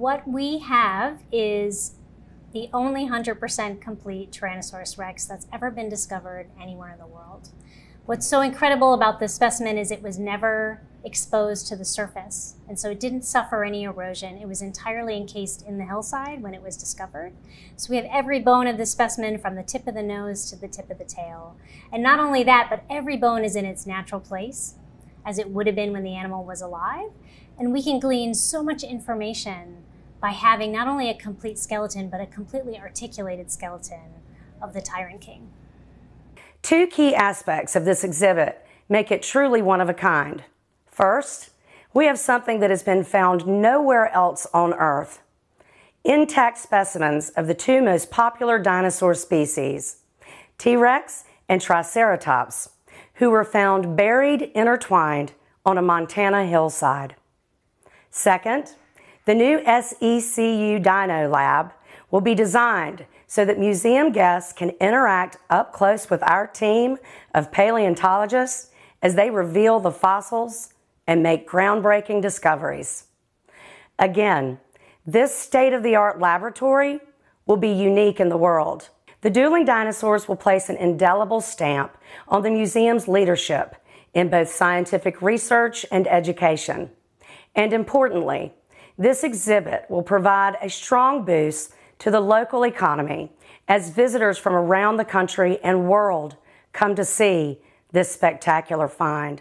What we have is the only 100% complete Tyrannosaurus rex that's ever been discovered anywhere in the world. What's so incredible about this specimen is it was never exposed to the surface, and so it didn't suffer any erosion. It was entirely encased in the hillside when it was discovered. So we have every bone of the specimen from the tip of the nose to the tip of the tail. And not only that, but every bone is in its natural place, as it would have been when the animal was alive. And we can glean so much information by having not only a complete skeleton, but a completely articulated skeleton of the Tyrant King. Two key aspects of this exhibit make it truly one of a kind. First, we have something that has been found nowhere else on Earth intact specimens of the two most popular dinosaur species, T Rex and Triceratops, who were found buried intertwined on a Montana hillside. Second, the new SECU Dino Lab will be designed so that museum guests can interact up close with our team of paleontologists as they reveal the fossils and make groundbreaking discoveries. Again, this state of the art laboratory will be unique in the world. The dueling dinosaurs will place an indelible stamp on the museum's leadership in both scientific research and education. And importantly, this exhibit will provide a strong boost to the local economy as visitors from around the country and world come to see this spectacular find.